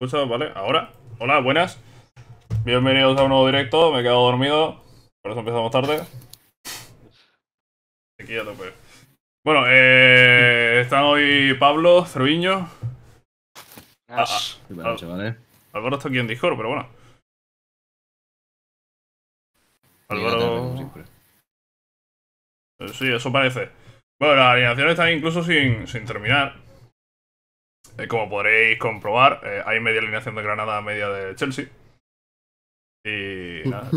Escucha, ¿vale? Ahora. Hola, buenas. Bienvenidos a un nuevo directo. Me he quedado dormido. Por eso empezamos tarde. Aquí ya tope. Bueno, eh, están hoy Pablo, Cerviño. Ah, ah. Álvaro está aquí en Discord, pero bueno. Álvaro. Eh, sí, eso parece. Bueno, las alineaciones están incluso sin, sin terminar. Eh, como podréis comprobar, eh, hay media alineación de Granada, a media de Chelsea. Y nada.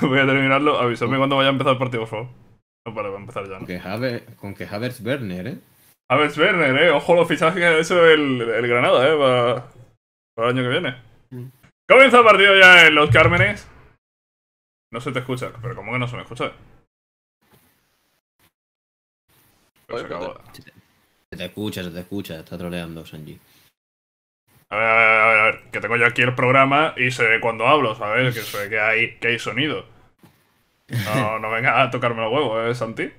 Voy a terminarlo. Avisadme cuando vaya a empezar el partido, por favor. No, vale, va a empezar ya. Con, que Werner, ¿eh? Havertz berner ¿eh? Ojo los fichajes que ha hecho el, Granada, ¿eh? Para, el año que viene. Mm. Comienza el partido ya en Los Cármenes. No se te escucha, pero ¿cómo que no se me escucha? eh? se, te, escucha, se te escucha, está troleando Sanji. A ver, a ver, a ver, que tengo yo aquí el programa y se ve cuando hablo, ¿sabes? Que se que hay, que hay sonido. No, no venga a tocarme los huevos, ¿eh, Santi?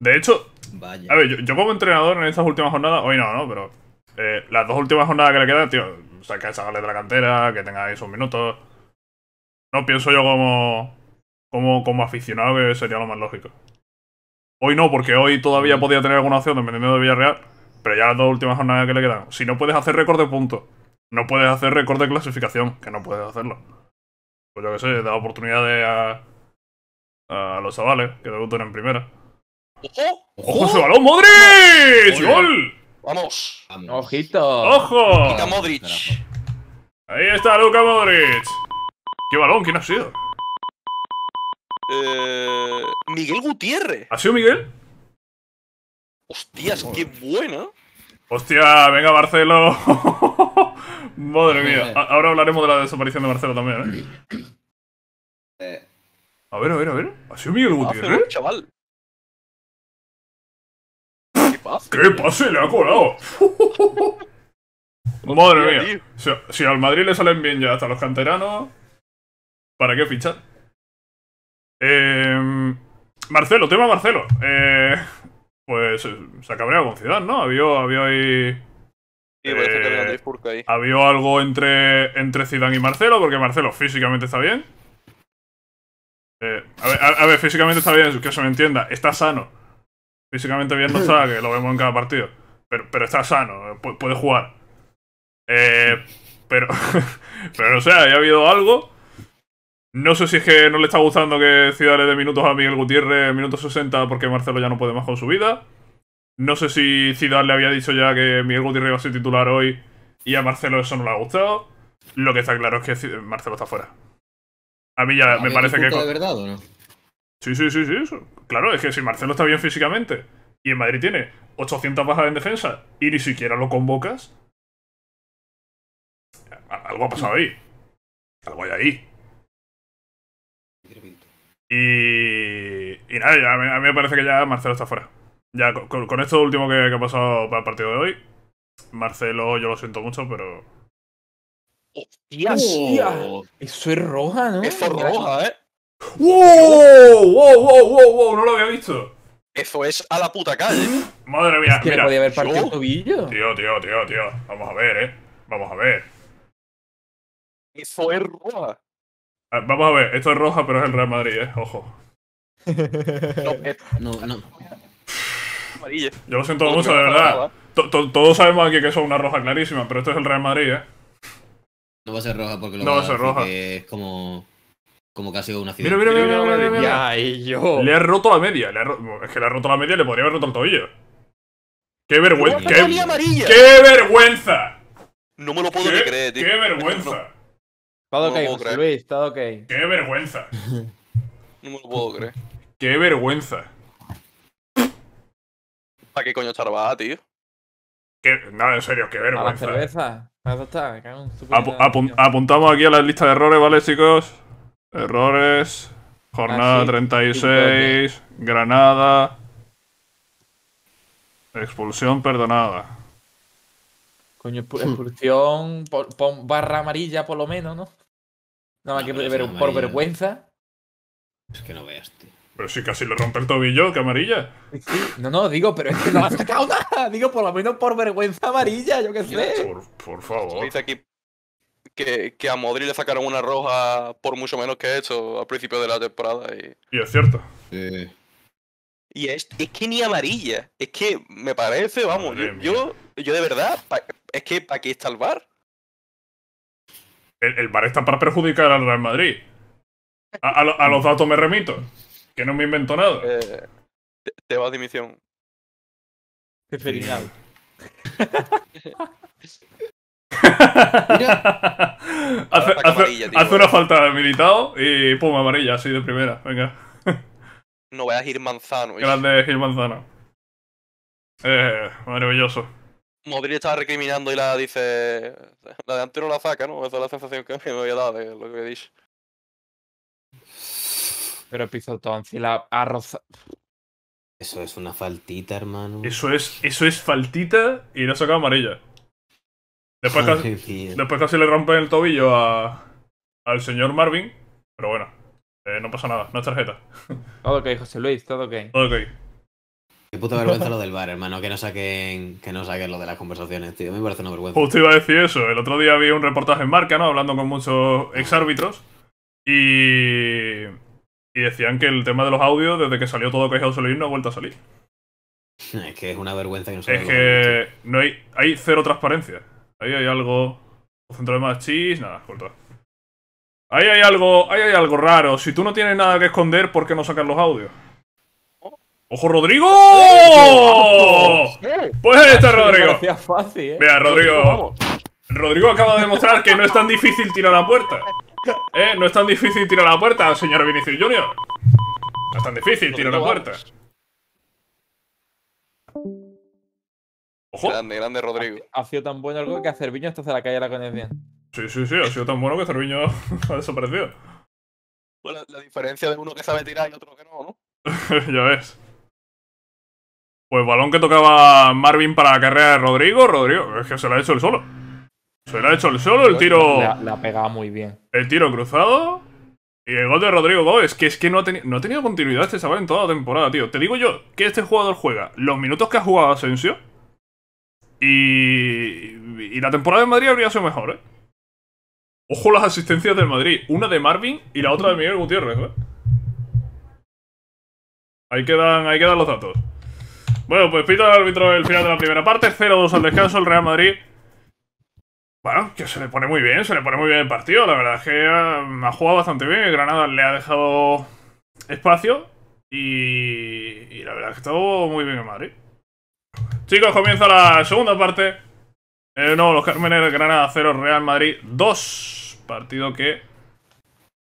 De hecho, Vaya. a ver, yo, como entrenador en estas últimas jornadas, hoy no, ¿no? Pero eh, las dos últimas jornadas que le quedan, tío, o sea, que sacarle de la cantera, que tengáis un minutos No pienso yo como, como, como aficionado que sería lo más lógico. Hoy no, porque hoy todavía podía tener alguna opción vendiendo de Villarreal. Pero ya las dos últimas jornadas que le quedan. Si no puedes hacer récord de puntos, no puedes hacer récord de clasificación, que no puedes hacerlo. Pues yo qué sé, da oportunidades a, a los chavales que debuten en primera. ¡Ojo! ¡Ojo ese balón, Modric! ¡Gol! Vamos. ¡Ojito! ¡Ojo! Modric. Ahí está Luca Modric. ¡Qué balón! ¿Quién ha sido? Eh, Miguel Gutiérrez. ¿Ha sido Miguel? Hostias, qué buena. Hostia, venga Marcelo. Madre mía. Ahora hablaremos de la desaparición de Marcelo también, ¿eh? Eh. A ver, a ver, a ver. ¿Ha sido Miguel Gutiérrez? Eh, chaval. ¿Qué pasa? ¿Qué pase? Le ha colado. Madre mía. Si, si al Madrid le salen bien ya hasta los canteranos, ¿para qué fichar? Eh, Marcelo, tema Marcelo. Eh, pues eh, se ha con Ciudad, ¿no? Había, eh, ahí... Había algo entre, entre Zidane y Marcelo, porque Marcelo físicamente está bien. Eh, a, ver, físicamente está bien, que se me entienda, está sano. Físicamente bien no está, que lo vemos en cada partido. Pero, pero está sano, puede, jugar. Eh, pero, pero o sea, ha habido algo no sé si es que no le está gustando que Ciudad le dé minutos a Miguel Gutiérrez, minutos 60, porque Marcelo ya no puede más con su vida. No sé si Ciudad le había dicho ya que Miguel Gutiérrez iba a ser titular hoy y a Marcelo eso no le ha gustado. Lo que está claro es que Marcelo está fuera. A mí ya me parece que. de verdad o no? Sí, sí, sí, sí. Claro, es que si Marcelo está bien físicamente y en Madrid tiene 800 bajas en defensa y ni siquiera lo convocas, algo ha pasado ahí. Algo hay ahí. Y, y nada, a, mí, me parece que ya Marcelo está fuera. Ya con, esto último que, que, ha pasado para el partido de hoy, Marcelo yo lo siento mucho, pero... ¡Hostia, eso es roja, ¿no? Eso es roja, ¿eh? ¡Wow! ¡Wow, wow, wow, No lo había visto. Eso es a la puta calle. Madre mía, es que podía haber partido tobillo. Tío, tío, tío, tío. Vamos a ver, ¿eh? Vamos a ver. Eso es roja. Ah, vamos a ver, esto es roja, pero es el Real Madrid, ¿eh? Ojo. No, no. Amarilla. Yo lo siento mucho, de verdad. Todos sabemos aquí que eso es una roja clarísima, pero esto es el Real Madrid, ¿eh? No va a ser roja porque lo no Es como, como que ha sido Una ciudad. Mira, mira, mira, mira, mira, mira. yo. Le ha roto la media. Es que le ha roto la media, le podría haber roto el tobillo. ¡Qué vergüenza! ¡Qué, ¡Qué vergüenza! Todo ok, José Luis, todo ok. ¡Qué vergüenza! no me lo puedo creer. ¡Qué vergüenza! ¿Para qué coño charbada, tío? Nada, en serio, qué vergüenza. ¿A la cerveza? está, apuntamos aquí a la lista de errores, ¿vale, chicos? Errores. Jornada 36. Granada. Expulsión perdonada. Coño, expulsión barra amarilla por lo menos, ¿no? Nada no, más que ver, por vergüenza. Es que no veas, tío. Pero si casi le rompe el tobillo, que amarilla. no, no, digo, pero es que no ha sacado nada. Digo, por lo menos por vergüenza amarilla, yo qué sé. Por, favor. Dice aquí que, que, a Modri le sacaron una roja por mucho menos que esto al principio de la temporada. Y, y es cierto. Y es, es, que ni amarilla. Es que me parece, vamos, yo, yo, de verdad, es que aquí está el bar? el, bar está para perjudicar al Real Madrid. A, los datos me remito, que no me invento nada. Eh, te, va a dimisión. hace, una falta de militado y pum, amarilla, así de primera. Venga. no voy a ir manzano. Grande Gil Manzano. Eh, maravilloso. Modric estaba recriminando y la dice. La de antes no la saca, ¿no? Esa es la sensación que me había dado de lo que he Pero piso si la ha Eso es una faltita, hermano. Eso es, eso es faltita y no saca amarilla. Después, casi, le rompen el tobillo a, al señor Marvin. Pero bueno, eh, no pasa nada, no es tarjeta. Todo ok, José Luis, todo ok. Todo ok. Qué puta vergüenza lo del bar, hermano, que no saquen, que no saquen lo de las conversaciones, tío. Me parece una vergüenza. Justo iba a decir eso. El otro día vi un reportaje en marca, ¿no? Hablando con muchos exárbitros. Y. Y decían que el tema de los audios, desde que salió todo sobre Solís, no ha vuelto a salir. Es que es una vergüenza que no se Es que no hay, hay cero transparencia. Ahí hay algo. Centro de más chis, nada, Ahí hay algo, ahí hay algo raro. Si tú no tienes nada que esconder, ¿por qué no sacan los audios? ¡Ojo, Rodrigo! ¡Pues Pues está Rodrigo. Fácil, ¿eh? Mira, Rodrigo. Rodrigo acaba de demostrar que no es tan difícil tirar la puerta. ¿Eh? No es tan difícil tirar la puerta, señor Vinicius Junior. No es tan difícil tirar la puerta. Ojo. Grande, grande Rodrigo. Ha, sido tan bueno algo que a Cerviño esto se la calle la conexión. Sí, sí, sí, ha sido tan bueno que Cerviño ha desaparecido. Bueno, la diferencia de uno que sabe tirar y otro que no, ¿no? ya ves. Pues balón que tocaba Marvin para la carrera de Rodrigo. Rodrigo, es que se la ha hecho el solo. Se la ha hecho el solo, el pues tiro. La, ha pegado muy bien. El tiro cruzado. Y el gol de Rodrigo Gómez, que es que no ha, tenido continuidad este chaval en toda la temporada, tío. Te digo yo que este jugador juega los minutos que ha jugado Asensio. Y, y la temporada de Madrid habría sido mejor, ¿eh? Ojo las asistencias del Madrid. Una de Marvin y la otra de Miguel Gutiérrez, ¿eh? Ahí quedan, ahí quedan los datos. Bueno, pues pito el árbitro el final de la primera parte. 0-2 al descanso, el Real Madrid. Bueno, que se le pone muy bien, se le pone muy bien el partido. La verdad es que ha, jugado bastante bien. Granada le ha dejado espacio. Y, y la verdad es que estado muy bien en Madrid. Chicos, comienza la segunda parte. Eh, no, los Carmenes, Granada 0, Real Madrid 2. Partido que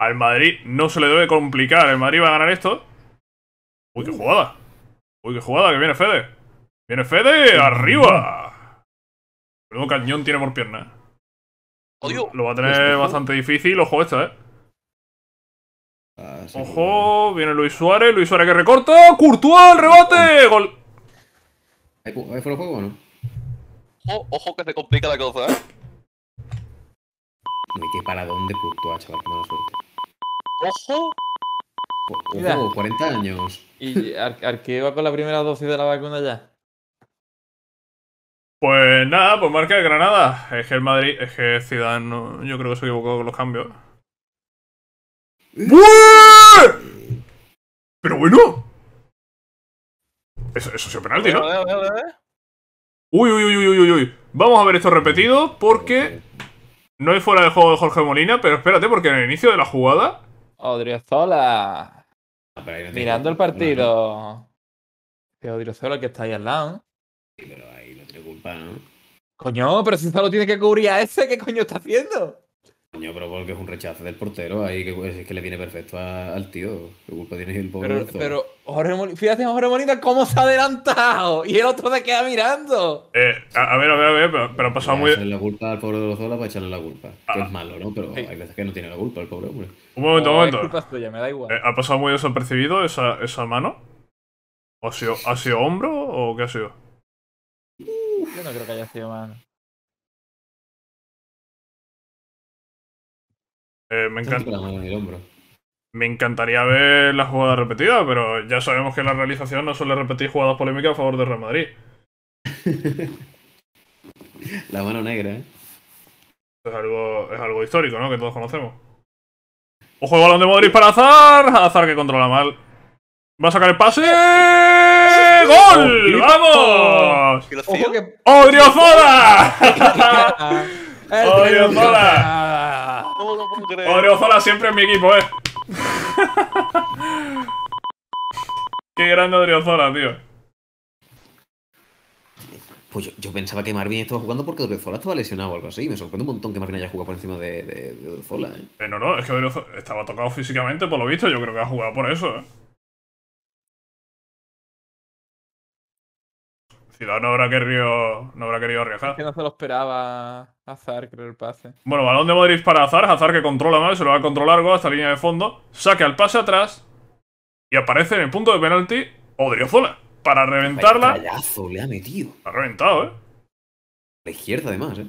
al Madrid no se le debe complicar. El Madrid va a ganar esto. Uy, qué jugada. Uy, qué jugada, que viene Fede. Viene Fede, arriba. Luego cañón tiene por pierna. Odio. Lo va a tener este bastante difícil, ojo esto, eh. Ah, ojo, viene Luis Suárez, Luis Suárez que recorta, Courtois, el rebate, gol. ¿Hay fue el juego o no? Ojo, que se complica la cosa, ¿eh? Me qué para de Courtois, chaval, qué mala suerte. Ojo pues, oh, 40 años. ¿Y Arqueo con la primera dosis de la vacuna ya? Pues nada, pues marca de Granada. Es que el Madrid, es que Ciudadano, yo creo que se equivocó con los cambios. Pero bueno. Eso, eso sido penalti, ¿no? Uy, uy, uy, uy, uy, uy. Vamos a ver esto repetido porque no es fuera de juego de Jorge Molina, pero espérate, porque en el inicio de la jugada Odriozola. Ah, mirando el partido. Odrio Odriozola que está ahí al lado. Sí, pero ahí no te culpa, Coño, pero si solo tiene que cubrir a ese, ¿qué coño está haciendo? Coño, pero porque es un rechazo del portero ahí que, es que le viene perfecto al tío. ¿Qué culpa tiene el pobre? Pero, pero Jorge Molina, fíjate, Jorge Molina, cómo se ha adelantado. Y el otro se queda mirando. Eh, a, ver, a ver, a ver, pero, ha pasado muy. bien. la culpa al pobre de los va para echarle la culpa. Ah. Que es malo, ¿no? Pero hay veces que no tiene la culpa el pobre hombre. Un momento, un oh, momento. Culpa tuya, me da igual. Eh, ¿Ha pasado muy desapercibido esa, esa mano? ha sido, ha sido hombro o qué ha sido? Yo no creo que haya sido mano. Eh, me encantaría ver la jugada repetida, pero ya sabemos que la realización no suele repetir jugadas polémicas a favor de Real Madrid. la mano negra, ¿eh? Es algo, es algo histórico, ¿no? Que todos conocemos. Ojo el balón de Madrid para Azar. Azar que controla mal. Va a sacar el pase. ¡Gol! ¡Vamos! ¡Odio ¡Odriozola! sangre. siempre en mi equipo, eh. Qué grande Odriozola, tío. Pues yo, pensaba que Marvin estaba jugando porque Odriozola estaba lesionado o algo así. Me sorprende un montón que Marvin haya jugado por encima de, de, de Odriozola, eh. ¿eh? no, no, es que Odriozola estaba tocado físicamente, por lo visto. Yo creo que ha jugado por eso, ¿eh? Si no habrá no habrá querido arriesgar. que no se lo esperaba Azar creo el pase. Bueno, balón de Modric para Azar. Azar que controla mal, se lo va a controlar Go hasta línea de fondo. Saca el pase atrás y aparece en el punto de penalti Odriozola para reventarla. Callazo le ha metido. Ha reventado, ¿eh? A La izquierda, además, ¿eh?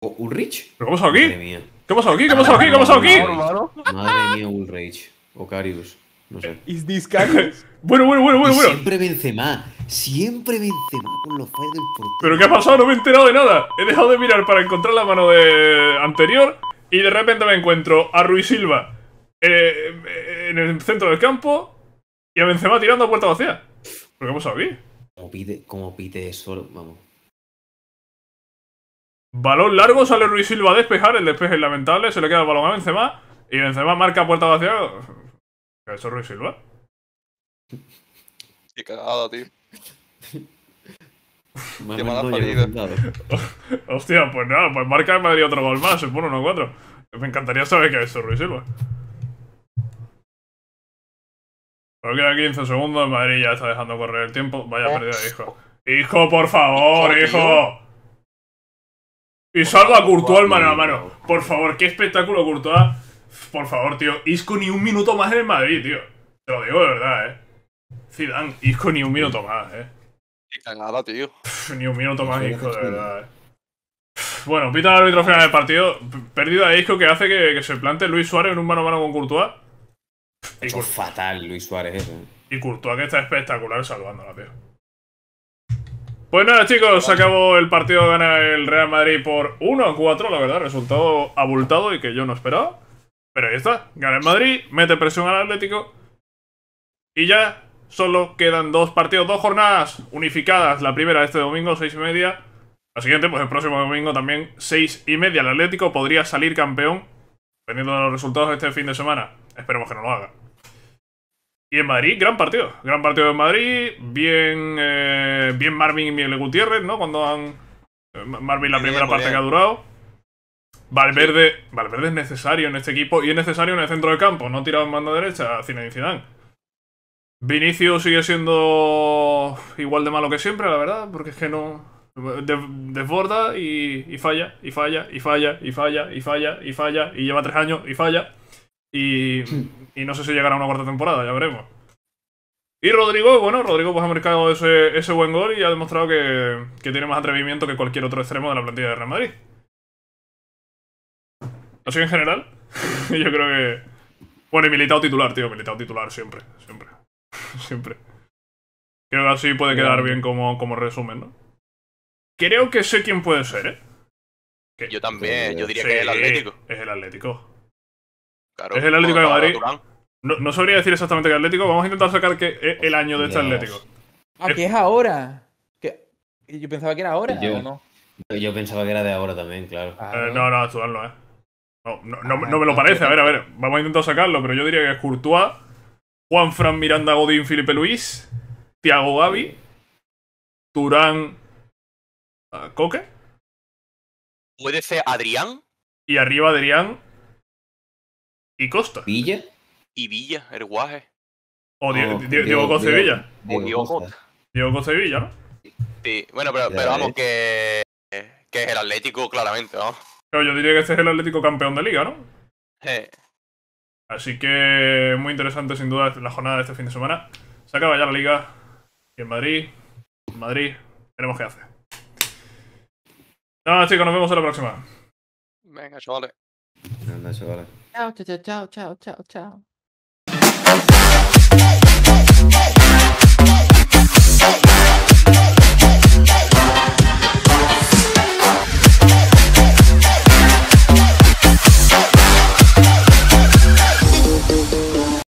¿Ulrich? ¿Pero qué pasó aquí? Madre mía. ¿Qué pasó aquí? ¿Qué pasó aquí? ¿Qué pasó aquí? Madre mía, Ulrich. Ocarius. Bueno, bueno, bueno, bueno, bueno. Siempre Benzema. Siempre Benzema con los ¿Pero qué ha pasado? No me he enterado de nada. He dejado de mirar para encontrar la mano de anterior y de repente me encuentro a Ruiz Silva eh, en el centro del campo y a Benzema tirando a puerta vacía. ¿Pero qué hemos sabido? aquí? Como pite, eso, vamos. Balón largo, sale Ruiz Silva a despejar, el despeje es lamentable, se le queda el balón a Benzema y Benzema marca puerta vacía. ¿Eso Ruiz Silva? Qué cagada, tío. Qué mala parida. Hostia, pues nada, pues marca el Madrid otro gol más, se pone 1-4. Me encantaría saber qué ha hecho Ruiz Silva. Pero queda 15 segundos, Madrid ya está dejando correr el tiempo. Vaya oh. perdido hijo. Hijo, por favor, hijo. Y salva a Courtois mano a mano. Por favor, qué espectáculo Courtois. Por favor, tío. Isco ni un minuto más en el Madrid, tío. Te lo digo de verdad, eh. Zidane, Isco ni un minuto más, eh. Qué cagada, tío. ni un minuto más, Isco, de verdad, eh. Bueno, pita el árbitro final del partido. Pérdida de Isco que hace que, se plante Luis Suárez en un mano a mano con Courtois. fatal, Luis Suárez, eso. Eh. Y Courtois que está espectacular salvándola, tío. Pues nada, chicos, se acabó el partido. Gana el Real Madrid por 1 a 4, la verdad. Resultado abultado y que yo no esperaba. Pero ahí está, gana el Madrid, mete presión al Atlético y ya solo quedan dos partidos, dos jornadas unificadas. La primera este domingo, seis y media. La siguiente, pues el próximo domingo también, seis y media. El Atlético podría salir campeón, dependiendo de los resultados de este fin de semana. Esperemos que no lo haga. Y en Madrid, gran partido. Gran partido en Madrid. Bien, eh, bien Marvin y Miguel Gutiérrez, ¿no? Cuando han... Eh, Marvin la primera parte que ha durado. Valverde, es necesario en este equipo y es necesario en el centro del campo. No tirado en banda derecha a Zinedine Zidane. Vinicius sigue siendo igual de malo que siempre, la verdad, porque es que no... Desborda y, falla, y falla, y falla, y falla, y falla, y falla, y lleva tres años y falla. Y, no sé si llegará a una cuarta temporada, ya veremos. Y Rodrigo, bueno, Rodrigo pues ha marcado ese, buen gol y ha demostrado que, que tiene más atrevimiento que cualquier otro extremo de la plantilla de Real Madrid. ¿No que en general, yo creo que... Bueno, y militado titular, tío, militado titular siempre, siempre, siempre. Creo que así puede quedar bien como, como resumen, ¿no? Creo que sé quién puede ser, ¿eh? Yo también, yo diría que es el Atlético. Es el Atlético. Claro, es el Atlético de Madrid. No, no, sabría decir exactamente qué Atlético, vamos a intentar sacar que el año de este Atlético. Ah, es... que es ahora. Yo pensaba que era ahora, yo, no? Yo pensaba que era de ahora también, claro. Ah, eh, no, no, actual no Eh. No, no, no, me lo parece. A ver, a ver, vamos a intentar sacarlo, pero yo diría que es Courtois, Juan Fran Miranda Godín Felipe Luis, Thiago Gavi, Turán ah, Coque. Puede ser Adrián. Y arriba Adrián y Costa. Villa. Y Villa, el guaje. O Diego, Diego, Diego Costa Diego Costa. Diego ¿no? Sí, bueno, pero, pero vamos, que, que es el Atlético, claramente, ¿no? Pero yo diría que este es el Atlético campeón de liga, ¿no? Sí. Así que muy interesante sin duda la jornada de este fin de semana. Se acaba ya la liga. Y en Madrid, en Madrid, veremos qué hace. Nada, chicos, nos vemos en la próxima. Venga, chavales. Venga, chavales. Chao, chao, chao, chao, chao, chao.